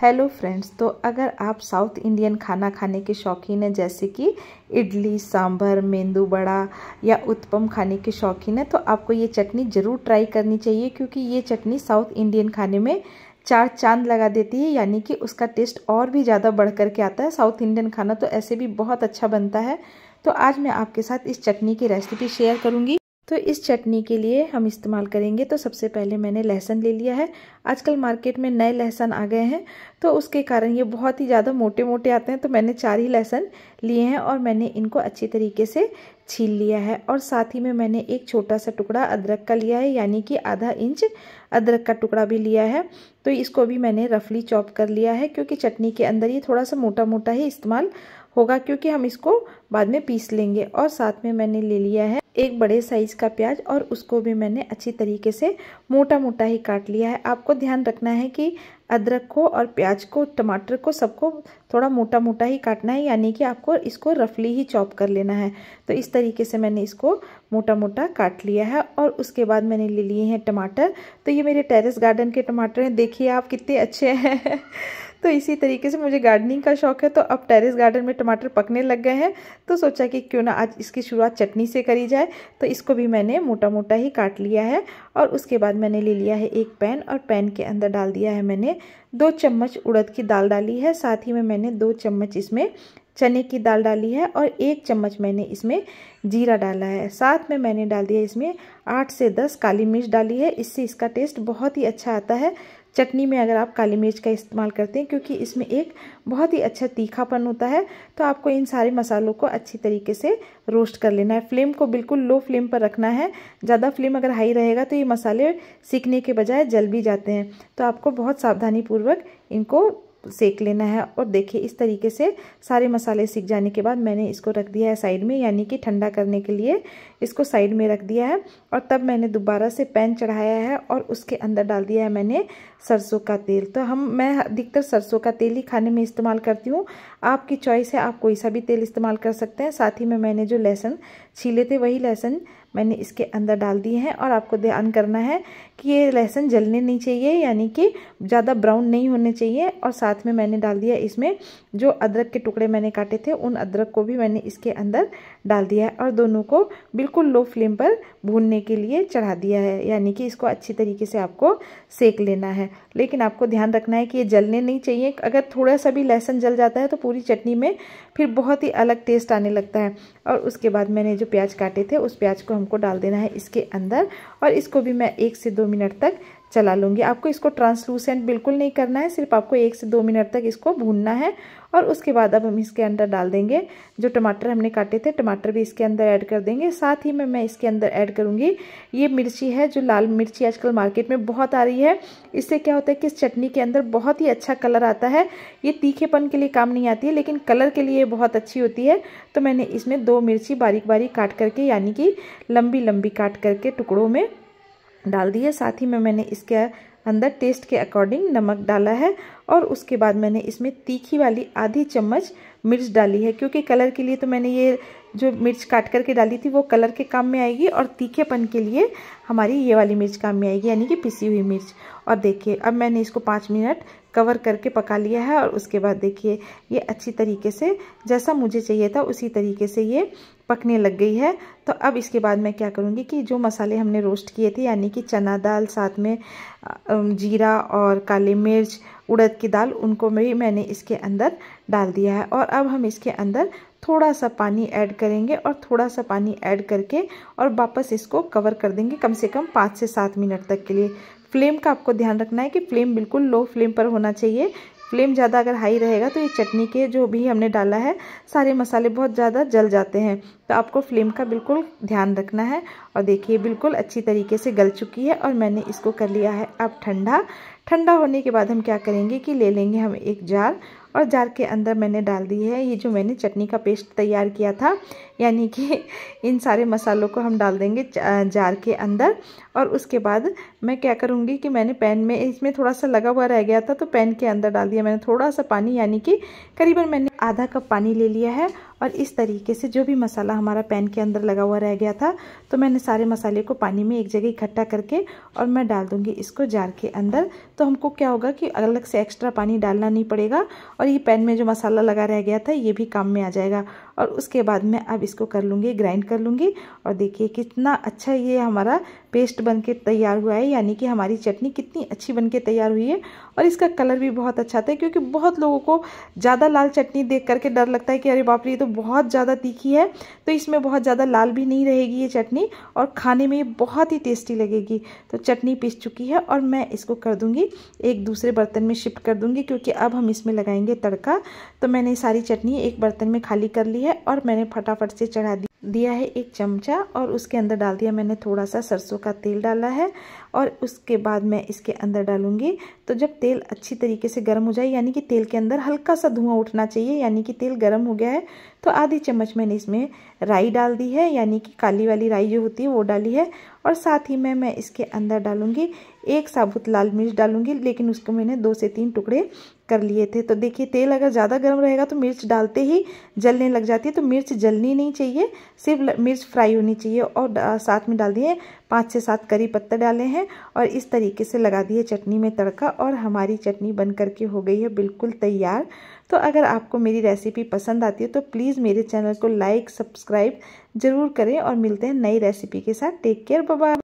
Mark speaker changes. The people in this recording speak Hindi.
Speaker 1: हेलो फ्रेंड्स तो अगर आप साउथ इंडियन खाना खाने के शौकीन हैं जैसे कि इडली सांभर मेंदू बड़ा या उत्पम खाने के शौकीन है तो आपको ये चटनी ज़रूर ट्राई करनी चाहिए क्योंकि ये चटनी साउथ इंडियन खाने में चार चांद लगा देती है यानी कि उसका टेस्ट और भी ज़्यादा बढ़ कर के आता है साउथ इंडियन खाना तो ऐसे भी बहुत अच्छा बनता है तो आज मैं आपके साथ इस चटनी की रेसिपी शेयर करूँगी तो इस चटनी के लिए हम इस्तेमाल करेंगे तो सबसे पहले मैंने लहसुन ले लिया है आजकल मार्केट में नए लहसुन आ गए हैं तो उसके कारण ये बहुत ही ज़्यादा मोटे मोटे आते हैं तो मैंने चार ही लहसुन लिए हैं और मैंने इनको अच्छी तरीके से छील लिया है और साथ ही में मैंने एक छोटा सा टुकड़ा अदरक का लिया है यानी कि आधा इंच अदरक का टुकड़ा भी लिया है तो इसको भी मैंने रफली चॉप कर लिया है क्योंकि चटनी के अंदर ये थोड़ा सा मोटा मोटा ही इस्तेमाल होगा क्योंकि हम इसको बाद में पीस लेंगे और साथ में मैंने ले लिया है एक बड़े साइज़ का प्याज और उसको भी मैंने अच्छी तरीके से मोटा मोटा ही काट लिया है आपको ध्यान रखना है कि अदरक को और प्याज को टमाटर को सबको थोड़ा मोटा मोटा ही काटना है यानी कि आपको इसको रफली ही चॉप कर लेना है तो इस तरीके से मैंने इसको मोटा मोटा काट लिया है और उसके बाद मैंने ले लिए हैं टमाटर तो ये मेरे टेरेस गार्डन के टमाटर हैं देखिए आप कितने अच्छे हैं तो इसी तरीके से मुझे गार्डनिंग का शौक है तो अब टेरेस गार्डन में टमाटर पकने लग गए हैं तो सोचा कि क्यों ना आज इसकी शुरुआत चटनी से करी जाए तो इसको भी मैंने मोटा मोटा ही काट लिया है और उसके बाद मैंने ले लिया है एक पैन और पैन के अंदर डाल दिया है मैंने दो चम्मच उड़द की दाल डाली है साथ ही में मैंने दो चम्मच इसमें चने की दाल डाली है और एक चम्मच मैंने इसमें जीरा डाला है साथ में मैंने डाल दिया इसमें आठ से दस काली मिर्च डाली है इससे इसका टेस्ट बहुत ही अच्छा आता है चटनी में अगर आप काली मिर्च का इस्तेमाल करते हैं क्योंकि इसमें एक बहुत ही अच्छा तीखापन होता है तो आपको इन सारे मसालों को अच्छी तरीके से रोस्ट कर लेना है फ्लेम को बिल्कुल लो फ्लेम पर रखना है ज़्यादा फ्लेम अगर हाई रहेगा तो ये मसाले सीखने के बजाय जल भी जाते हैं तो आपको बहुत सावधानीपूर्वक इनको सेक लेना है और देखिए इस तरीके से सारे मसाले सीख जाने के बाद मैंने इसको रख दिया है साइड में यानी कि ठंडा करने के लिए इसको साइड में रख दिया है और तब मैंने दोबारा से पैन चढ़ाया है और उसके अंदर डाल दिया है मैंने सरसों का तेल तो हम मैं अधिकतर सरसों का तेल ही खाने में इस्तेमाल करती हूँ आपकी चॉइस है आप कोई सा भी तेल इस्तेमाल कर सकते हैं साथ ही में मैंने जो लहसुन छीले थे वही लहसुन मैंने इसके अंदर डाल दिए हैं और आपको ध्यान करना है कि ये लहसुन जलने नहीं चाहिए यानी कि ज़्यादा ब्राउन नहीं होने चाहिए और साथ में मैंने डाल दिया इसमें जो अदरक के टुकड़े मैंने काटे थे उन अदरक को भी मैंने इसके अंदर डाल दिया है और दोनों को बिल्कुल लो फ्लेम पर भूनने के लिए चढ़ा दिया है यानी कि इसको अच्छी तरीके से आपको सेक लेना है लेकिन आपको ध्यान रखना है कि ये जलने नहीं चाहिए अगर थोड़ा सा भी लहसुन जल जाता है तो पूरी चटनी में फिर बहुत ही अलग टेस्ट आने लगता है और उसके बाद मैंने जो प्याज काटे थे उस प्याज को हमको डाल देना है इसके अंदर और इसको भी मैं एक से दो मिनट तक चला लूँगी आपको इसको ट्रांसलूसेंट बिल्कुल नहीं करना है सिर्फ आपको एक से दो मिनट तक इसको भूनना है और उसके बाद अब हम इसके अंदर डाल देंगे जो टमाटर हमने काटे थे टमाटर भी इसके अंदर ऐड कर देंगे साथ ही में मैं इसके अंदर ऐड करूँगी ये मिर्ची है जो लाल मिर्ची आजकल मार्केट में बहुत आ रही है इससे क्या होता है कि इस चटनी के अंदर बहुत ही अच्छा कलर आता है ये तीखेपन के लिए काम नहीं आती है लेकिन कलर के लिए बहुत अच्छी होती है तो मैंने इसमें दो मिर्ची बारीक बारीक काट करके यानी कि लंबी लंबी काट करके टुकड़ों में डाल दिया साथ ही में मैंने इसके अंदर टेस्ट के अकॉर्डिंग नमक डाला है और उसके बाद मैंने इसमें तीखी वाली आधी चम्मच मिर्च डाली है क्योंकि कलर के लिए तो मैंने ये जो मिर्च काट करके डाली थी वो कलर के काम में आएगी और तीखेपन के लिए हमारी ये वाली मिर्च काम में आएगी यानी कि पिसी हुई मिर्च और देखिए अब मैंने इसको पाँच मिनट कवर करके पका लिया है और उसके बाद देखिए ये अच्छी तरीके से जैसा मुझे चाहिए था उसी तरीके से ये पकने लग गई है तो अब इसके बाद मैं क्या करूँगी कि जो मसाले हमने रोस्ट किए थे यानी कि चना दाल साथ में जीरा और काली मिर्च उड़द की दाल उनको भी मैंने इसके अंदर डाल दिया है और अब हम इसके अंदर थोड़ा सा पानी ऐड करेंगे और थोड़ा सा पानी ऐड करके और वापस इसको कवर कर देंगे कम से कम पाँच से सात मिनट तक के लिए फ्लेम का आपको ध्यान रखना है कि फ्लेम बिल्कुल लो फ्लेम पर होना चाहिए फ्लेम ज़्यादा अगर हाई रहेगा तो ये चटनी के जो भी हमने डाला है सारे मसाले बहुत ज़्यादा जल जाते हैं तो आपको फ्लेम का बिल्कुल ध्यान रखना है और देखिए बिल्कुल अच्छी तरीके से गल चुकी है और मैंने इसको कर लिया है अब ठंडा ठंडा होने के बाद हम क्या करेंगे कि ले लेंगे हम एक जार और जार के अंदर मैंने डाल दी है ये जो मैंने चटनी का पेस्ट तैयार किया था यानी कि इन सारे मसालों को हम डाल देंगे जार के अंदर और उसके बाद मैं क्या करूँगी कि मैंने पैन में इसमें थोड़ा सा लगा हुआ रह गया था तो पैन के अंदर डाल दिया मैंने थोड़ा सा पानी यानी कि करीबन मैंने आधा कप पानी ले लिया है और इस तरीके से जो भी मसाला हमारा पैन के अंदर लगा हुआ रह गया था तो मैंने सारे मसाले को पानी में एक जगह इकट्ठा करके और मैं डाल दूँगी इसको जार के अंदर तो हमको क्या होगा कि अलग से एक्स्ट्रा पानी डालना नहीं पड़ेगा और ये पैन में जो मसाला लगा रह गया था ये भी काम में आ जाएगा और उसके बाद मैं अब इसको कर लूँगी ग्राइंड कर लूँगी और देखिए कितना अच्छा ये हमारा पेस्ट बन के तैयार हुआ है यानी कि हमारी चटनी कितनी अच्छी बन के तैयार हुई है और इसका कलर भी बहुत अच्छा था क्योंकि बहुत लोगों को ज़्यादा लाल चटनी देख करके डर लगता है कि अरे बाप रे ये तो बहुत ज़्यादा तीखी है तो इसमें बहुत ज़्यादा लाल भी नहीं रहेगी ये चटनी और खाने में बहुत ही टेस्टी लगेगी तो चटनी पिस चुकी है और मैं इसको कर दूँगी एक दूसरे बर्तन में शिफ्ट कर दूँगी क्योंकि अब हम इसमें लगाएंगे तड़का तो मैंने सारी चटनी एक बर्तन में खाली कर ली है और मैंने फटाफट से चढ़ा दी दिया है एक चमचा और उसके अंदर डाल दिया मैंने थोड़ा सा सरसों का तेल डाला है और उसके बाद मैं इसके अंदर डालूंगी तो जब तेल अच्छी तरीके से गर्म हो जाए यानी कि तेल के अंदर हल्का सा धुआं उठना चाहिए यानी कि तेल गर्म हो गया है तो आधी चम्मच मैंने इसमें राई डाल दी है यानी कि काली वाली राई जो होती है वो डाली है और साथ ही में मैं इसके अंदर डालूंगी एक साबुत लाल मिर्च डालूंगी लेकिन उसको मैंने दो से तीन टुकड़े कर लिए थे तो देखिए तेल अगर ज़्यादा गर्म रहेगा तो मिर्च डालते ही जलने लग जाती है तो मिर्च जलनी नहीं चाहिए सिर्फ मिर्च फ्राई होनी चाहिए और साथ में डाल दिए पाँच से सात करी पत्ता डाले हैं और इस तरीके से लगा दिए चटनी में तड़का और हमारी चटनी बन करके हो गई है बिल्कुल तैयार तो अगर आपको मेरी रेसिपी पसंद आती है तो प्लीज़ मेरे चैनल को लाइक सब्सक्राइब ज़रूर करें और मिलते हैं नई रेसिपी के साथ टेक केयर बबा